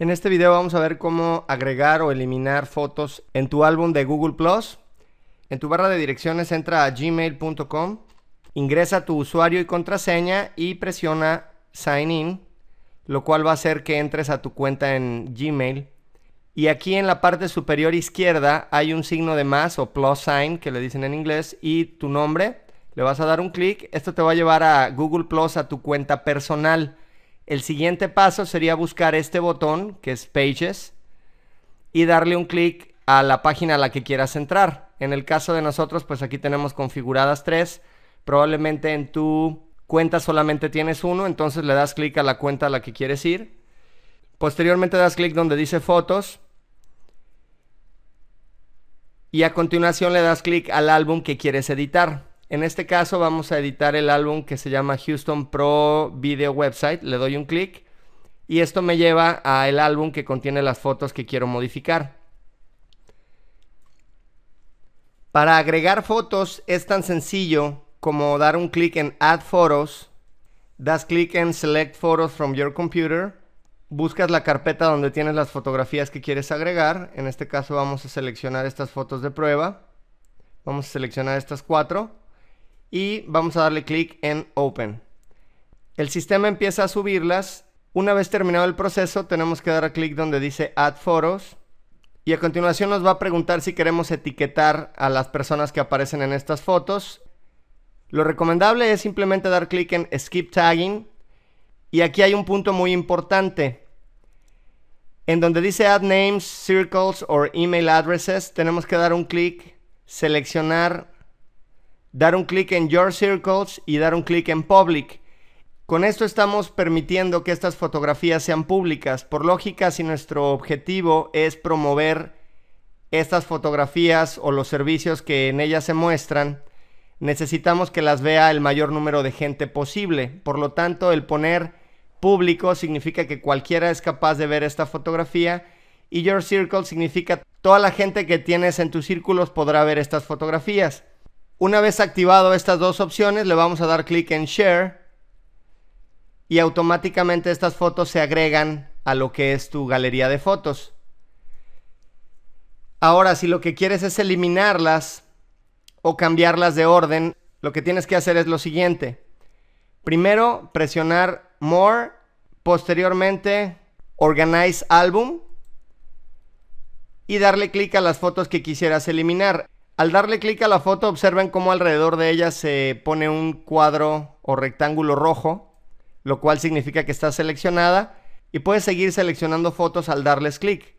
En este video vamos a ver cómo agregar o eliminar fotos en tu álbum de Google En tu barra de direcciones entra a gmail.com, ingresa tu usuario y contraseña y presiona Sign In, lo cual va a hacer que entres a tu cuenta en Gmail. Y aquí en la parte superior izquierda hay un signo de más o plus sign que le dicen en inglés y tu nombre. Le vas a dar un clic. Esto te va a llevar a Google Plus a tu cuenta personal. El siguiente paso sería buscar este botón que es Pages y darle un clic a la página a la que quieras entrar. En el caso de nosotros, pues aquí tenemos configuradas tres. Probablemente en tu cuenta solamente tienes uno, entonces le das clic a la cuenta a la que quieres ir. Posteriormente das clic donde dice fotos. Y a continuación le das clic al álbum que quieres editar. En este caso vamos a editar el álbum que se llama Houston Pro Video Website. Le doy un clic y esto me lleva al álbum que contiene las fotos que quiero modificar. Para agregar fotos es tan sencillo como dar un clic en Add Photos, das clic en Select Photos from your computer, buscas la carpeta donde tienes las fotografías que quieres agregar, en este caso vamos a seleccionar estas fotos de prueba, vamos a seleccionar estas cuatro, y vamos a darle clic en Open. El sistema empieza a subirlas. Una vez terminado el proceso tenemos que dar clic donde dice Add Photos y a continuación nos va a preguntar si queremos etiquetar a las personas que aparecen en estas fotos. Lo recomendable es simplemente dar clic en Skip Tagging y aquí hay un punto muy importante. En donde dice Add Names, Circles or Email Addresses tenemos que dar un clic, seleccionar dar un clic en Your Circles y dar un clic en Public. Con esto estamos permitiendo que estas fotografías sean públicas. Por lógica, si nuestro objetivo es promover estas fotografías o los servicios que en ellas se muestran, necesitamos que las vea el mayor número de gente posible. Por lo tanto, el poner público significa que cualquiera es capaz de ver esta fotografía y Your Circle significa toda la gente que tienes en tus círculos podrá ver estas fotografías. Una vez activado estas dos opciones, le vamos a dar clic en Share y automáticamente estas fotos se agregan a lo que es tu galería de fotos. Ahora, si lo que quieres es eliminarlas o cambiarlas de orden, lo que tienes que hacer es lo siguiente. Primero, presionar More, posteriormente Organize Album y darle clic a las fotos que quisieras eliminar. Al darle clic a la foto observen cómo alrededor de ella se pone un cuadro o rectángulo rojo, lo cual significa que está seleccionada y puedes seguir seleccionando fotos al darles clic.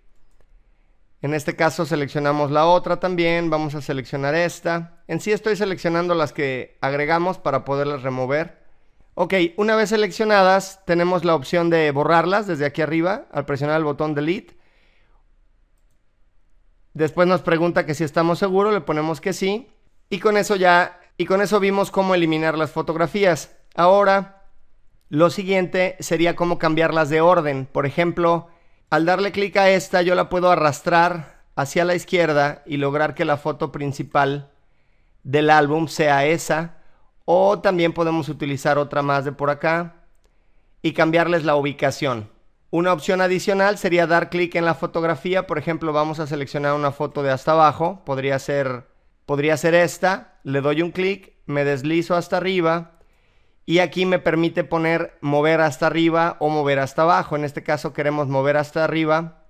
En este caso seleccionamos la otra también, vamos a seleccionar esta. En sí estoy seleccionando las que agregamos para poderlas remover. Ok, una vez seleccionadas tenemos la opción de borrarlas desde aquí arriba al presionar el botón Delete Después nos pregunta que si estamos seguros, le ponemos que sí. Y con eso ya, y con eso vimos cómo eliminar las fotografías. Ahora, lo siguiente sería cómo cambiarlas de orden. Por ejemplo, al darle clic a esta, yo la puedo arrastrar hacia la izquierda y lograr que la foto principal del álbum sea esa. O también podemos utilizar otra más de por acá y cambiarles la ubicación. Una opción adicional sería dar clic en la fotografía. Por ejemplo, vamos a seleccionar una foto de hasta abajo. Podría ser, podría ser esta. Le doy un clic, me deslizo hasta arriba y aquí me permite poner mover hasta arriba o mover hasta abajo. En este caso queremos mover hasta arriba.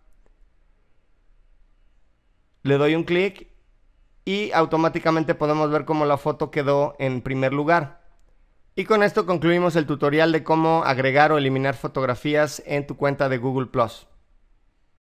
Le doy un clic y automáticamente podemos ver cómo la foto quedó en primer lugar. Y con esto concluimos el tutorial de cómo agregar o eliminar fotografías en tu cuenta de Google ⁇